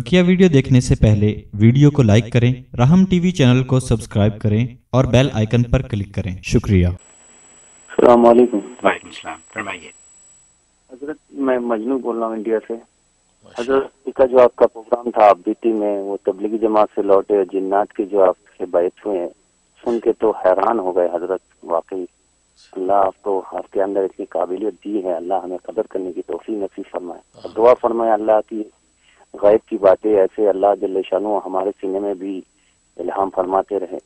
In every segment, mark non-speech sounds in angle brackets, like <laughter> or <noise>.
बकिया वीडियो देखने से पहले वीडियो को लाइक करें राहम टीवी चैनल को सब्सक्राइब करें और बेल आइकन पर क्लिक करें शुक्रिया फरमाइए हजरत मैं मजनू बोल रहा हूँ इंडिया से हजरत का जो आपका प्रोग्राम था आप बीती में वो तबलीगी जमात से लौटे और जिन्नात के जो आपसे बैठ हुए हैं सुन के तो हैरान हो गए हजरत वाकई अल्लाह आपको आपके अंदर इतनी काबिलियत दी है अल्लाह हमें कदर करने की तोफ़ी नसीब फरमाए दुआ फरमाए अल्लाह की गैब की बातें ऐसे अल्लाह जल्लानो हमारे सीने में भी इल्हाम फरमाते रहे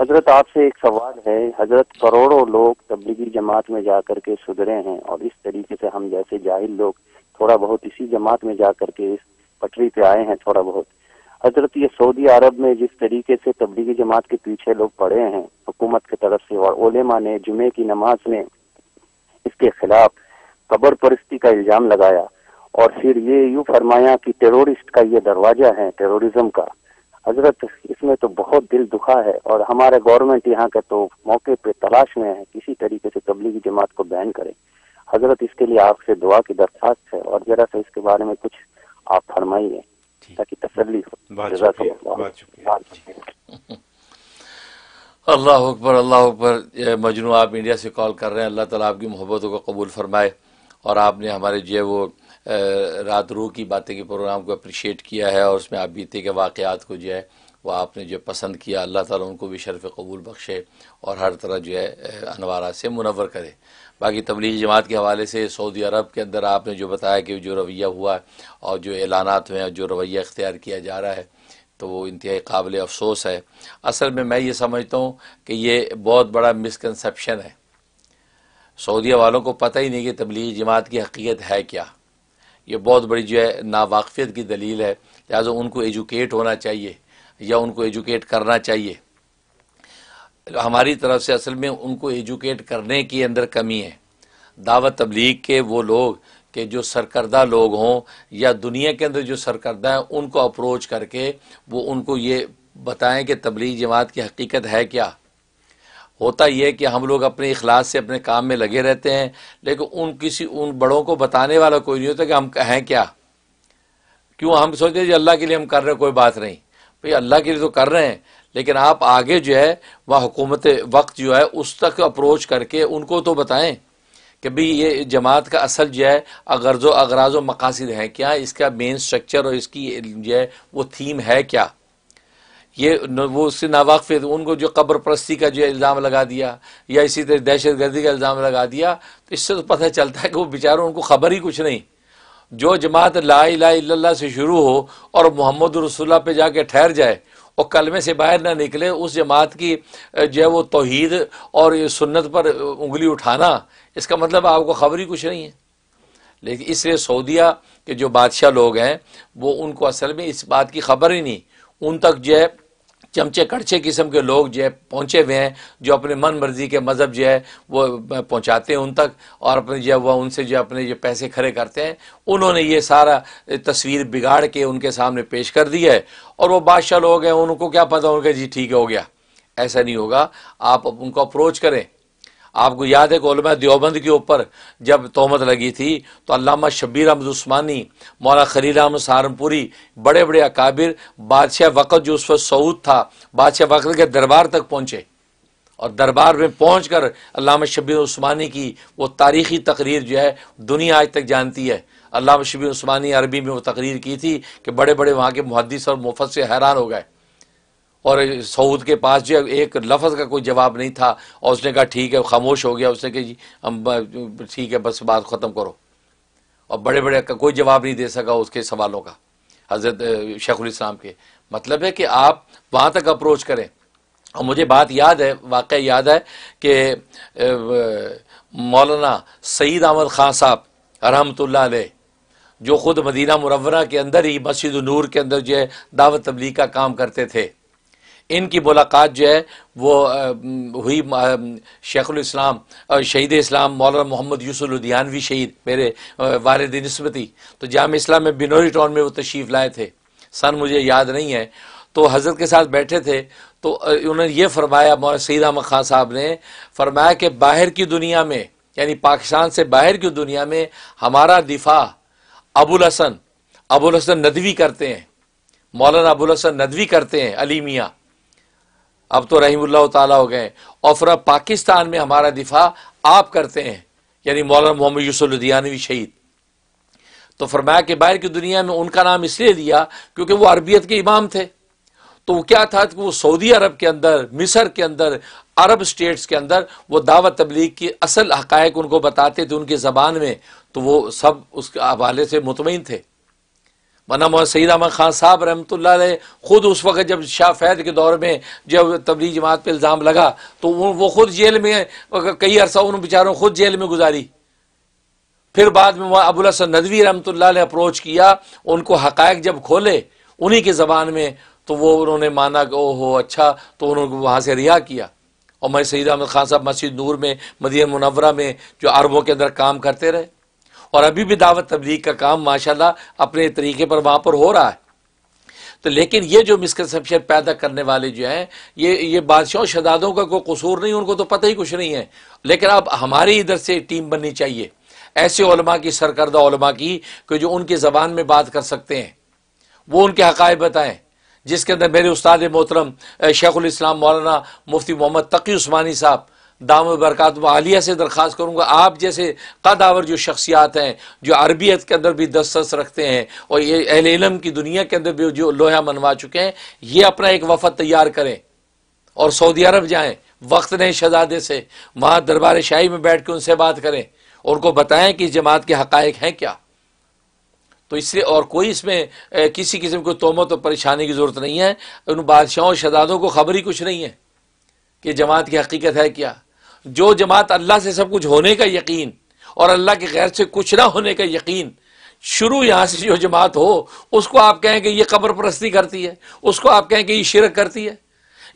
हजरत आपसे एक सवाल है हजरत करोड़ों लोग तबलीगी जमात में जा कर के सुधरे हैं और इस तरीके से हम जैसे जाहिल लोग थोड़ा बहुत इसी जमात में जा कर के इस पटरी पे आए हैं थोड़ा बहुत हजरत ये सऊदी अरब में जिस तरीके से तबलीगी जमात के पीछे लोग पड़े हैं हुकूमत की तरफ से और ओलेमा ने जुमे की नमाज में इसके खिलाफ कबर परस्ती का इल्जाम लगाया और फिर ये यूँ फरमाया कि टेररिस्ट का ये दरवाजा है टेररिज्म का हजरत इसमें तो बहुत दिल दुखा है और हमारे गवर्नमेंट यहाँ का तो मौके पे तलाश में है किसी तरीके से तबलीगी जमात को बैन करें हजरत इसके लिए आपसे दुआ की दरख्वास्त है और जरा सा इसके बारे में कुछ आप फरमाइए ताकि तसली हो अल्लाह अकबर अल्लाह अकबर मजनू आप इंडिया से कॉल कर रहे हैं अल्लाह ताला आपकी मोहब्बतों को कबूल फरमाए और आपने हमारे जो है वो रात रो की बातें के प्रोग्राम को अप्रिशिएट किया है और उसमें आप बीते के वाक़ात को जो है वह आपने जो पसंद किया अल्लाह ताला उनको भी शरफ़ कबूल बख्शे और हर तरह जो है अनवारा से मुनवर करे बाकी तबलीगी जमात के हवाले से सऊदी अरब के अंदर आपने जो बताया कि जो रवैया हुआ और जो ऐलानात हुए हैं और जो रवैया इख्तियार किया जा रहा है तो वो इंतहाई काबिल अफसोस है असल में मैं ये समझता हूँ कि ये बहुत बड़ा मिसकनसप्शन है सऊदी वालों को पता ही नहीं कि तबलीगी जमात की हकीकत है क्या ये बहुत बड़ी जो है नावाकफियत की दलील है लिहाजा उनको एजुकेट होना चाहिए या उनको एजुकेट करना चाहिए हमारी तरफ से असल में उनको एजुकेट करने के अंदर कमी है दावत तबलीग के वो लोग के जो सरकर्दा लोग हों या दुनिया के अंदर जो सरकर्दा हैं उनको अप्रोच करके वो उनको ये बताएं कि तबलीग जमात की हकीकत है क्या होता यह कि हम लोग अपने अखलास से अपने काम में लगे रहते हैं लेकिन उन किसी उन बड़ों को बताने वाला कोई नहीं होता कि हम हैं क्या क्यों हम सोचते जी अल्लाह के लिए हम कर रहे हैं कोई बात नहीं भाई अल्लाह के लिए तो कर रहे हैं लेकिन आप आगे जो है वह हुकूमत वक्त जो है उस तक अप्रोच करके उनको तो बताएं कि भाई ये जमात का असल जो है अगरजो अगराज व मकासद हैं क्या इसका मेन स्ट्रक्चर और इसकी जो है वो थीम है क्या ये वो उससे नावाक फिर उनको जो कब्र प्रस्ती का जो इल्ज़ाम लगा दिया या इसी तरह दहशत गर्दी का इल्ज़ाम लगा दिया तो इससे तो पता चलता है कि वो बेचारों उनको खबर ही कुछ नहीं जो जमात ला इला से शुरू हो और मोहम्मद रसुल्ला पे जाके ठहर जाए और कलमे से बाहर ना निकले उस जमात की जो है वो तोहद और ये सुन्नत पर उंगली उठाना इसका मतलब आपको खबर ही कुछ नहीं है लेकिन इसलिए सऊदिया के जो बादशाह लोग हैं वो उनको असल में इस बात की खबर ही नहीं उन तक जो है चमचे कड़छे किस्म के लोग जो है पहुँचे हुए हैं जो अपने मन मर्जी के मज़हब जो है वो पहुँचाते हैं उन तक और अपने जो है वह उनसे जो अपने जो पैसे खड़े करते हैं उन्होंने ये सारा तस्वीर बिगाड़ के उनके सामने पेश कर दी है और वो बादशाह लोग हैं उनको क्या पता उनका जी ठीक हो गया ऐसा नहीं होगा आप उनको अप्रोच करें आपको याद है कि दियोबंद के ऊपर जब तोहमत लगी थी तो अलामा शबीर अहमद उस्मानी मौला खलील अहमद सहारनपुरी बड़े बड़े अकाबिर बादशाह वक़्त जो उस वक्त सऊद था बादशाह वक़्त के दरबार तक पहुँचे और दरबार में पहुँच कर अलामा शबीर उस्मानी की वो तारीखी तकरीर जो है दुनिया आज तक जानती है अलामा शबीर उस्मानी अरबी में वो तकरीर की थी कि बड़े बड़े वहाँ के मुहदस और से हैरान हो गए और सऊद के पास जो एक लफ्ज़ का कोई जवाब नहीं था और उसने कहा ठीक है खामोश हो गया उसने कहा हम ठीक है बस बात ख़त्म करो और बड़े बड़े का कोई जवाब नहीं दे सका उसके सवालों का हज़रत शेखुलस्लाम के मतलब है कि आप वहाँ तक अप्रोच करें और मुझे बात याद है वाक़ याद है कि मौलाना सईद अहमद ख़ान साहब रहमतुल्ला जो ख़ुद मदीना मुरवरा के अंदर ही मस्जिद नूर के अंदर जो है दावत तबलीग का काम करते थे इनकी मुलाकात जो है वो हुई शेखुलस्लाम शहीद इस्लाम मौलाना मोहम्मद यूसुफ लुधियानवी शहीद मेरे वालद नस्बती तो जाम इस्लाम में बिनोरी टाउन में वो तशीफ लाए थे सन मुझे याद नहीं है तो हज़रत के साथ बैठे थे तो उन्होंने ये फरमाया सईद अहमद ख़ान साहब ने फरमाया कि बाहर की दुनिया में यानी पाकिस्तान से बाहर की दुनिया में हमारा दिफा अबुल हसन अबुल हसन नदवी करते हैं मौलाना अबुल हसन नदवी करते हैं अली मियाँ अब तो रहीमुल्ला तला हो गए और फिर पाकिस्तान में हमारा दिफा आप करते हैं यानी मौलाना मोहम्मद यूसुलुदियानवी शहीद तो फरमाया कि बाहर की दुनिया में उनका नाम इसलिए लिया क्योंकि वो अरबियत के इमाम थे तो वो क्या था कि वो सऊदी अरब के अंदर मिस्र के अंदर अरब स्टेट्स के अंदर वो दावत तबलीग की असल हकायक उनको बताते थे उनकी ज़बान में तो वो सब उसके हवाले से मुतमिन थे मना सईद अहमद खान साहब रहमत ख़ुद उस वक्त जब शाह फैद के दौर में जब तबली जमात पर इल्ज़ाम लगा तो वो खुद जेल में कई अरसा उन बेचारों खुद जेल में गुजारी फिर बाद में वहाँ अबुल हसन नदवी रहमत ने अप्रोच किया उनको हक़ जब खोले उन्हीं की ज़बान में तो वो उन्होंने माना कि ओहो अच्छा तो उन्होंने वहाँ से रिहा किया और मैं सईद अहमद खान साहब मस्जिद नूर में मदीन मुनवरा में जो अरबों के अंदर काम करते रहे और अभी भी दावत तबलीग का काम माशाल्लाह अपने तरीके पर वहाँ पर हो रहा है तो लेकिन ये जो मिसकनसेप्शन पैदा करने वाले जो हैं ये ये बादशाह शदादों का कोई कसूर नहीं उनको तो पता ही कुछ नहीं है लेकिन अब हमारी इधर से टीम बननी चाहिए ऐसे ओलमा की सरकर्दा ओलमा की कि जो उनकी ज़बान में बात कर सकते हैं वो उनके हक़ बताएं जिसके अंदर मेरे उस्ताद मोहतरम शेख इस्लाम मौलाना मुफ्ती मोहम्मद तकी उस्मानी साहब दाम बरकत आलिया से दरख्वास्त करूँगा आप जैसे कदावर जो शख्सियात हैं जो अरबियत के अंदर भी दस्तस रखते हैं और ये अहल इलम की दुनिया के अंदर भी जो लोहा मनवा चुके हैं ये अपना एक वफद तैयार करें और सऊदी अरब जाएँ वक्त नहीं शहजादे से वहाँ दरबार शाही में बैठ के उनसे बात करें और उनको बताएं कि इस जमात के हक़ हैं क्या तो इसलिए और कोई इसमें किसी किस्म को तोहमत और परेशानी की ज़रूरत नहीं है उन बादशाहों शहजादों को खबर ही कुछ नहीं है कि जमात की हकीकत है क्या जो जमात अल्लाह से सब कुछ होने का यकीन और अल्लाह के गैर से कुछ ना होने का यकीन शुरू यहाँ से जो जमात हो उसको आप कहें कि ये कब्र परस्ती करती है उसको आप कहें कि ये शिरक करती है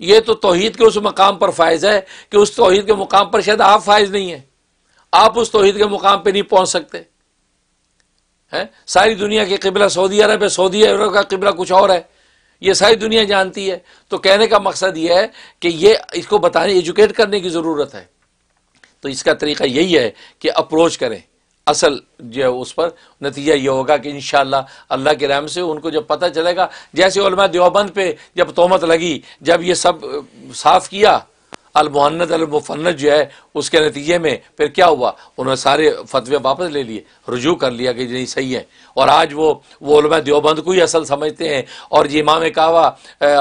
ये तो तोहहीद के उस मकाम पर फायज़ है कि उस तोहहीद के मुकाम पर शायद आप फायज़ नहीं है आप उस तोहहीद के मुकाम पर नहीं पहुँच सकते हैं सारी दुनिया के किबला सऊदी अरब है सऊदी अरब का किबला कुछ और है ये सारी दुनिया जानती है तो कहने का मकसद यह है कि ये इसको बताने एजुकेट करने की ज़रूरत है तो इसका तरीका यही है कि अप्रोच करें असल जो है उस पर नतीजा ये होगा कि इन अल्लाह के रहम से उनको जब पता चलेगा जैसे उलमा देवबंद पे जब तोहमत लगी जब ये सब साफ़ किया अलमहन्नत अलमुफन्नत जो है उसके नतीजे में फिर क्या हुआ उन्होंने सारे फतवे वापस ले लिए रुजू कर लिया कि नहीं सही है और आज वो वो देवबंद को ही असल समझते हैं और ये इमाम कहावा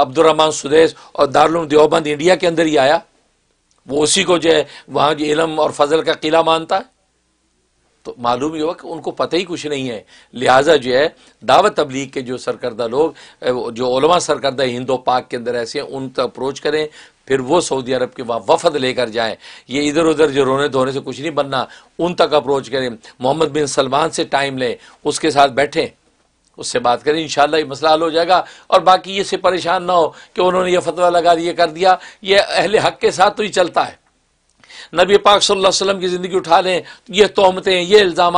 अब्दुलरहमान सुदेश और दारुल देवबंद इंडिया के अंदर ही आया वो उसी को जो है वहाँ जो इलम और फजल का किला मानता है तो मालूम ही हुआ कि उनको पता ही कुछ नहीं है लिहाजा जो है दावत तबलीग के जो सरकर्दा लोग जो ओलमा सरकर्दा हिंदो पाक के अंदर ऐसे हैं उन तक अप्रोच करें फिर वो सऊदी अरब के वहाँ वफद लेकर जाए ये इधर उधर जो रोने धोने से कुछ नहीं बनना उन तक अप्रोच करें मोहम्मद बिन सलमान से टाइम लें उसके साथ बैठें उससे बात करें इन ये मसला हल हो जाएगा और बाकी से परेशान ना हो कि उन्होंने ये फतवा लगा दिया कर दिया ये अहल हक के साथ तो ही चलता है नबी पाक सल्लल्लाहु अलैहि वसल्लम की ज़िंदगी उठा लें ये तोहमतें ये इल्ज़ाम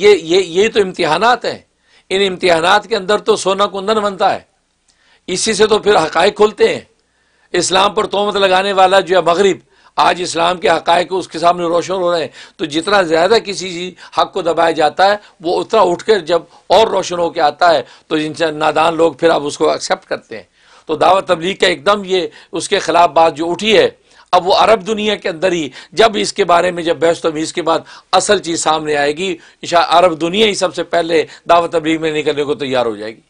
ये ये ये तो इम्तहानात हैं इन इम्तिहान के अंदर तो सोना कुंदन बनता है इसी से तो फिर हक़ खुलते हैं इस्लाम पर तोहमत लगाने वाला जो है मगरब आज इस्लाम के हक़ उसके सामने रोशन हो रहे हैं तो जितना ज़्यादा किसी हक़ को दबाया जाता है वो उतना उठ कर जब और रोशन होकर आता है तो जिनसे नादान लोग फिर अब उसको एक्सेप्ट करते हैं तो दावत तबलीग का एकदम ये उसके ख़िलाफ़ बात जो उठी है अब वो अरब दुनिया के अंदर ही जब इसके बारे में जब बहस तमीज़ के बाद असल चीज़ सामने आएगी अरब दुनिया ही सबसे पहले दावत तबलीग में निकलने को तैयार हो जाएगी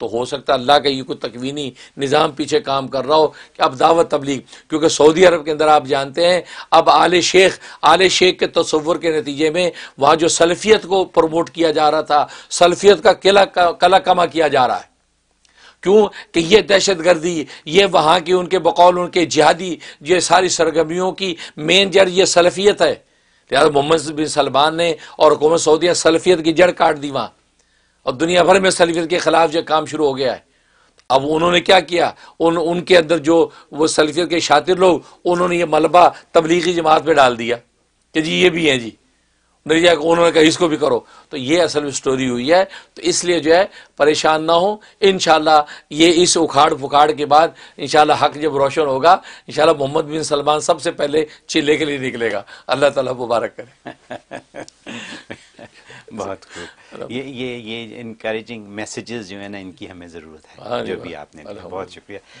तो हो सकता है अल्लाह का ये कोई तकवीनी निज़ाम पीछे काम कर रहा हो कि अब दावत तबलीग क्योंकि सऊदी अरब के अंदर आप जानते हैं अब आल शेख आल शेख के तस्वुर के नतीजे में वहाँ जो सल्फियत को प्रमोट किया जा रहा था सल्फियत का किला कला कमा किया जा रहा है क्यों कि ये दहशत गर्दी ये वहाँ की उनके बकौल उनके जिहादी ये सारी सरगर्मियों की मेन जड़ ये सल्फियत है लिहाजा मोहम्मद बिन सलमान ने और हुकूमत सऊदिया सल्फियत की जड़ काट दी वहाँ और दुनिया भर में सलफियत के खिलाफ जो काम शुरू हो गया है अब उन्होंने क्या किया उन उनके अंदर जो वो सलफियत के शातिर लोग उन्होंने ये मलबा तबलीगी जमात पर डाल दिया कि जी ये भी हैं जी नरिया को उन्होंने कहा इसको भी करो तो ये असल में स्टोरी हुई है तो इसलिए जो है परेशान ना हो इन ये इस उखाड़ पुखाड़ के बाद इन हक जब रोशन होगा इन मोहम्मद बिन सलमान सबसे पहले चिल्ले के लिए निकलेगा अल्लाह ताला मुबारक करे <laughs> बहुत ये ये ये इनक्रेजिंग मैसेजेस जो है ना इनकी हमें ज़रूरत है हाँ जो भी हाँ। आपने बहुत शुक्रिया